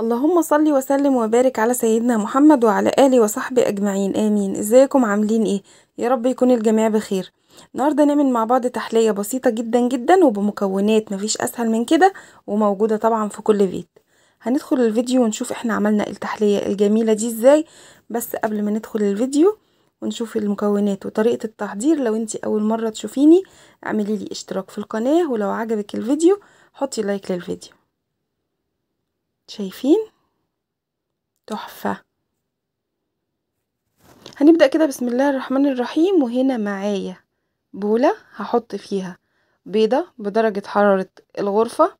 اللهم صل وسلم وبارك على سيدنا محمد وعلى آله وصحبه أجمعين آمين ازيكم عاملين ايه يا رب يكون الجميع بخير النهاردة نعمل مع بعض تحلية بسيطة جدا جدا وبمكونات مفيش أسهل من كده وموجودة طبعا في كل بيت هندخل الفيديو ونشوف احنا عملنا التحلية الجميلة دي ازاي بس قبل ما ندخل الفيديو ونشوف المكونات وطريقة التحضير لو انتي أول مرة تشوفيني اعملي لي اشتراك في القناة ولو عجبك الفيديو حطي لايك للفيديو شايفين تحفة هنبدأ كده بسم الله الرحمن الرحيم وهنا معايا بولة هحط فيها بيضة بدرجة حرارة الغرفة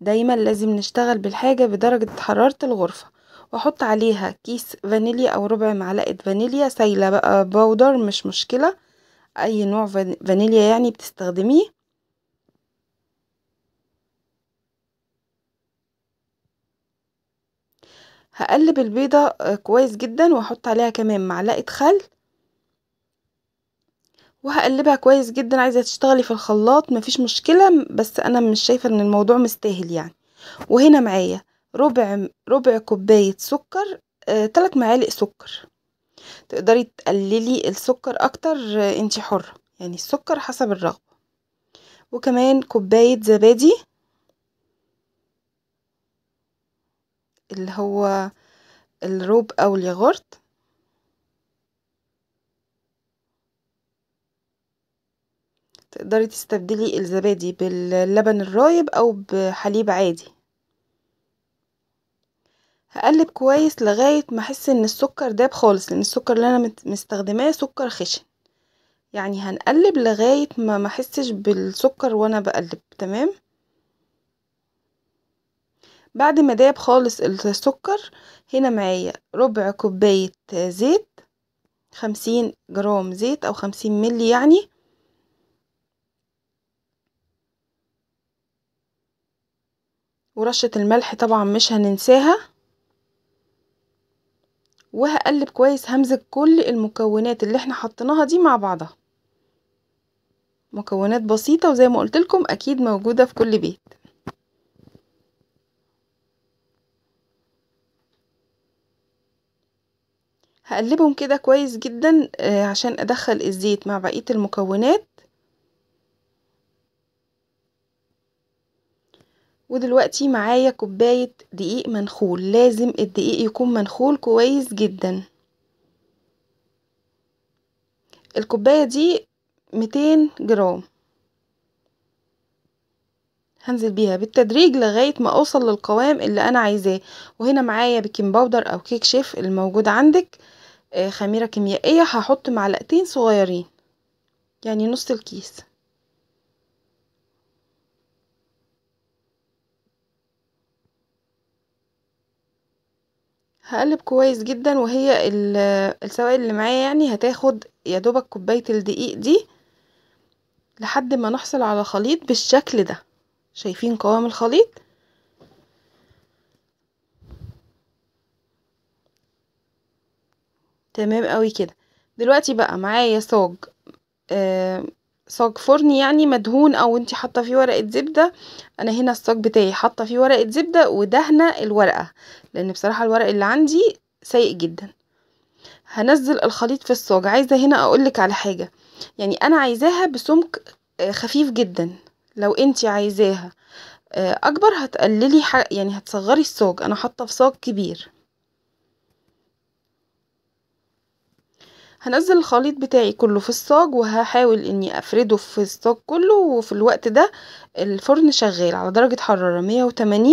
دايما لازم نشتغل بالحاجة بدرجة حرارة الغرفة واحط عليها كيس فانيليا او ربع معلقة فانيليا سايلة بقى بودر مش مشكلة اي نوع فانيليا يعني بتستخدميه هقلب البيضة آه، كويس جدا وهحط عليها كمان معلقة خل وهقلبها كويس جدا عايزة تشتغلي في الخلاط مفيش مشكلة بس انا مش شايفة ان الموضوع مستاهل يعني وهنا معايا ربع ربع كوباية سكر آه، تلات معالق سكر تقدري تقللي السكر اكتر آه، انتي حرة يعني السكر حسب الرغبة وكمان كوباية زبادي اللي هو الروب أو الياغورت تقدري تستبدلي الزبادي باللبن الرايب أو بحليب عادي هقلب كويس لغاية ما احس ان السكر داب خالص لان السكر اللي انا مستخدماه سكر خشن يعني هنقلب لغاية ما ما احسش بالسكر وانا بقلب تمام بعد ما داب خالص السكر هنا معايا ربع كوباية زيت خمسين جرام زيت او خمسين ملي يعني ورشة الملح طبعا مش هننساها وهقلب كويس همزج كل المكونات اللي احنا حطيناها دي مع بعضها مكونات بسيطة وزي ما لكم اكيد موجودة في كل بيت هقلبهم كده كويس جدا آه، عشان ادخل الزيت مع بقية المكونات ودلوقتي معايا كوباية دقيق منخول لازم الدقيق يكون منخول كويس جدا الكوباية دي 200 جرام هنزل بيها بالتدريج لغاية ما اوصل للقوام اللي انا عايزاه وهنا معايا بيكنج باودر او كيك شيف الموجود عندك آه، خميرة كيميائية هحط معلقتين صغيرين يعني نص الكيس هقلب كويس جدا وهي السوائل اللي معايا يعني هتاخد يا دوبك كوبايه الدقيق دي لحد ما نحصل على خليط بالشكل ده شايفين قوام الخليط تمام قوي كده دلوقتي بقى معايا صاج صاج آه، فرن يعني مدهون او انت حاطه فيه ورقه زبده انا هنا الصاج بتاعي حاطه فيه ورقه زبده ودهنه الورقه لان بصراحه الورق اللي عندي سيء جدا هنزل الخليط في الصاج عايزه هنا اقولك على حاجه يعني انا عايزاها بسمك آه، خفيف جدا لو انت عايزاها آه، اكبر هتقللي يعني هتصغري الصاج انا حاطه في صاج كبير هنزل الخليط بتاعي كله في الصاج وهحاول اني افرده في الصاج كله وفي الوقت ده الفرن شغال على درجة حرارة 180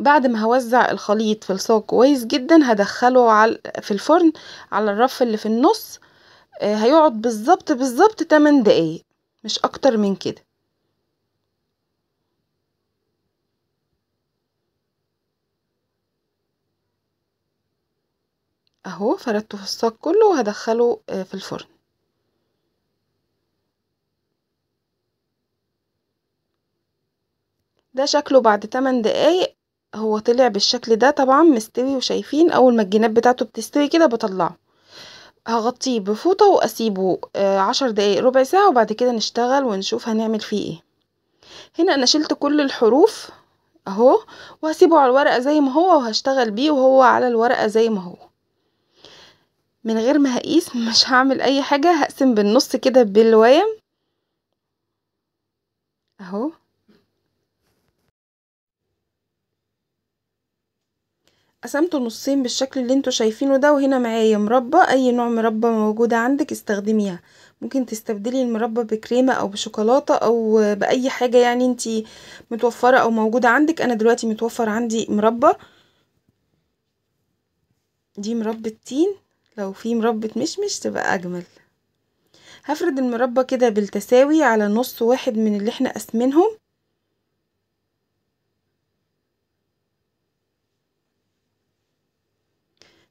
بعد ما هوزع الخليط في الصاج كويس جدا هدخله على في الفرن على الرف اللي في النص آه، هيقعد بالظبط بالظبط 8 دقايق مش اكتر من كده اهو فردته في الصاج كله وهدخله آه، في الفرن ده شكله بعد 8 دقايق هو طلع بالشكل ده طبعا مستوي وشايفين اول ما الجناب بتاعته بتستوي كده بطلعه هغطيه بفوطة واسيبه آه، عشر دقايق ربع ساعة وبعد كده نشتغل ونشوف هنعمل فيه ايه هنا انا شلت كل الحروف اهو وهسيبه على الورقة زي ما هو وهشتغل بيه وهو على الورقة زي ما هو من غير ما هقيس مش هعمل اي حاجة هقسم بالنص كده بالوايم اهو قسمته نصين بالشكل اللي انتوا شايفينه ده وهنا معايا مربى اي نوع مربى موجودة عندك استخدميها ممكن تستبدلي المربى بكريمة او بشوكولاتة او باي حاجة يعني انتي متوفرة او موجودة عندك انا دلوقتي متوفر عندي مربى دي مربى تين لو في مربى مشمش تبقى اجمل هفرد المربى كده بالتساوي على نص واحد من اللي احنا قسمينهم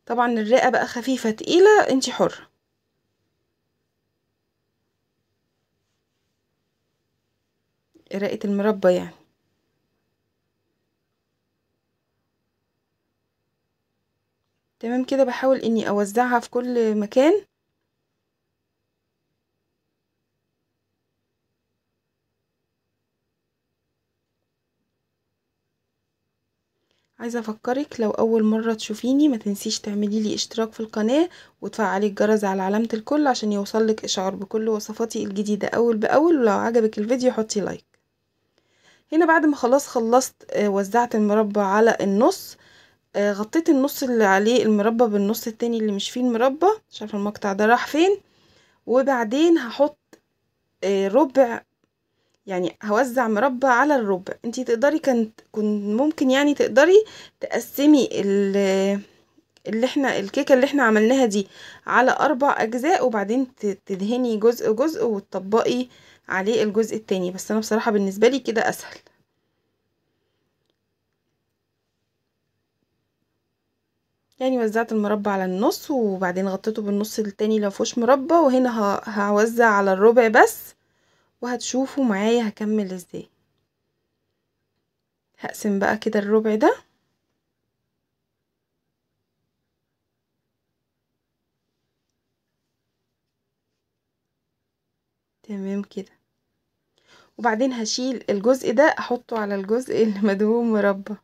طبعا الرئة بقى خفيفة تقيلة انتي حرة رئة المربى يعني تمام كده بحاول اني اوزعها في كل مكان عايزة أفكرك لو أول مرة تشوفيني ما تنسيش تعملي لي اشتراك في القناة وتفعلي الجرس على علامة الكل عشان يوصلك إشعار بكل وصفاتي الجديدة أول بأول ولو عجبك الفيديو حطي لايك هنا بعد ما خلاص خلصت آه، وزعت المربى على النص آه، غطيت النص اللي عليه المربى بالنص التاني اللي مش فيه المربى شايفة المقطع ده راح فين وبعدين هحط آه، ربع يعني هوزع مربع على الربع انتي تقدري كانت كنت ممكن يعني تقدري تقسمي اللي احنا الكيكه اللي احنا عملناها دي على اربع اجزاء وبعدين تدهني جزء جزء وتطبقي عليه الجزء التاني بس انا بصراحه بالنسبه لي كده اسهل يعني وزعت المربع على النص وبعدين غطيته بالنص التاني لو فوش مربى وهنا هوزع على الربع بس وهتشوفوا معايا هكمل ازاي هقسم بقى كده الربع ده تمام كده وبعدين هشيل الجزء ده احطه على الجزء اللي مدهون مربى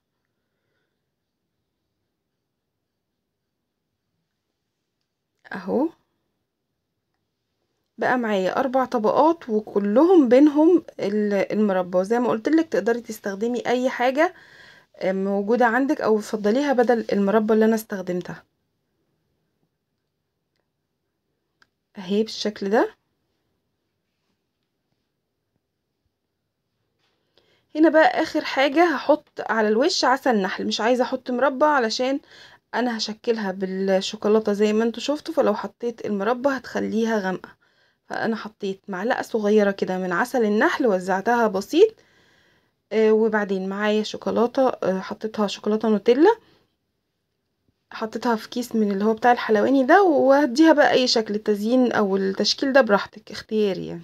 اهو بقى معايا اربع طبقات وكلهم بينهم المربى زي ما قلت لك تقدري تستخدمي اي حاجه آه، موجوده عندك او تفضليها بدل المربى اللي انا استخدمتها اهي بالشكل ده هنا بقى اخر حاجه هحط على الوش عسل نحل مش عايزه احط مربى علشان انا هشكلها بالشوكولاته زي ما انتوا شفتوا فلو حطيت المربى هتخليها غامقه انا حطيت معلقة صغيرة كده من عسل النحل وزعتها بسيط آه، وبعدين معايا شوكولاتة آه، حطيتها شوكولاتة نوتيلا حطيتها في كيس من اللي هو بتاع الحلواني ده وهديها بقى اي شكل التزيين او التشكيل ده براحتك اختياري يعني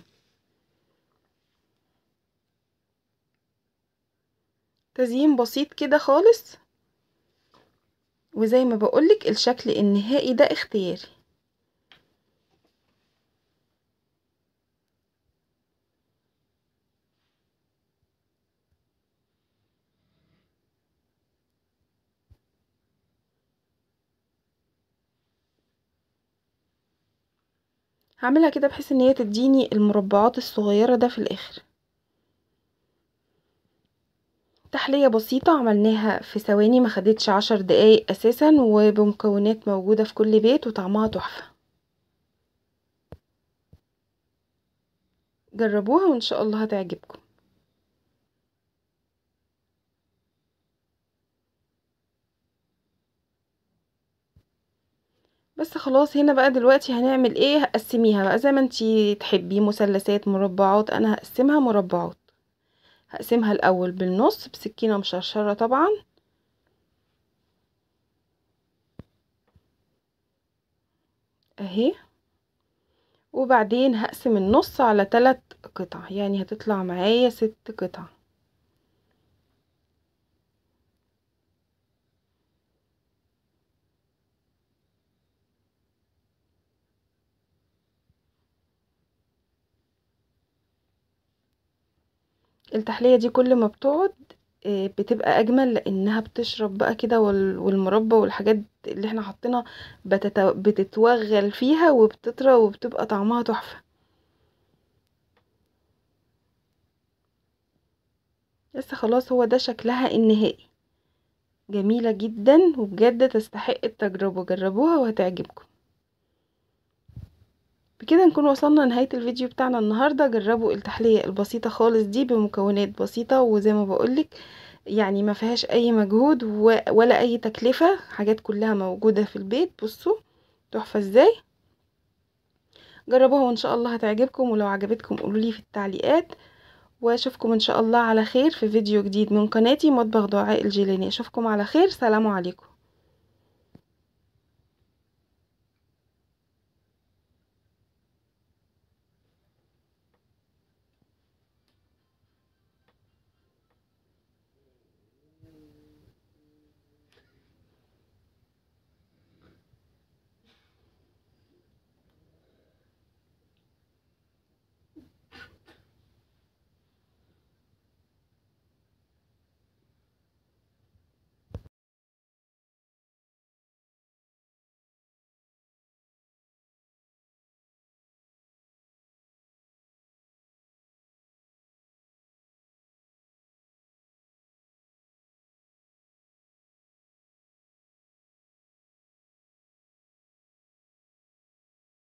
تزيين بسيط كده خالص وزي ما بقولك الشكل النهائي ده اختياري هعملها كده بحيث ان هي تديني المربعات الصغيرة ده في الاخر تحلية بسيطة عملناها في ثواني ما خدتش عشر دقايق اساسا وبمكونات موجودة في كل بيت وطعمها تحفة جربوها وان شاء الله هتعجبكم بس خلاص هنا بقى دلوقتي هنعمل ايه هقسميها بقى زي ما انتي تحبي مثلثات مربعات انا هقسمها مربعات هقسمها الاول بالنص بسكينه مشرشره طبعا اهي وبعدين هقسم النص على ثلاث قطع يعني هتطلع معايا ست قطع التحلية دي كل ما بتقعد آه، بتبقى اجمل لانها بتشرب بقى كده والمربى والحاجات اللي احنا حاطينها بتتوغل فيها وبتطرى وبتبقى طعمها تحفة بس خلاص هو ده شكلها النهائي جميلة جدا وبجد تستحق التجربة جربوها وهتعجبكم بكده نكون وصلنا لنهاية الفيديو بتاعنا النهاردة جربوا التحلية البسيطة خالص دي بمكونات بسيطة وزي ما بقولك يعني ما فيهاش اي مجهود ولا اي تكلفة حاجات كلها موجودة في البيت بصوا تحفة ازاي جربوها وان شاء الله هتعجبكم ولو عجبتكم قولولي في التعليقات واشوفكم ان شاء الله على خير في فيديو جديد من قناتي مطبخ دعاء الجيلاني اشوفكم على خير سلام عليكم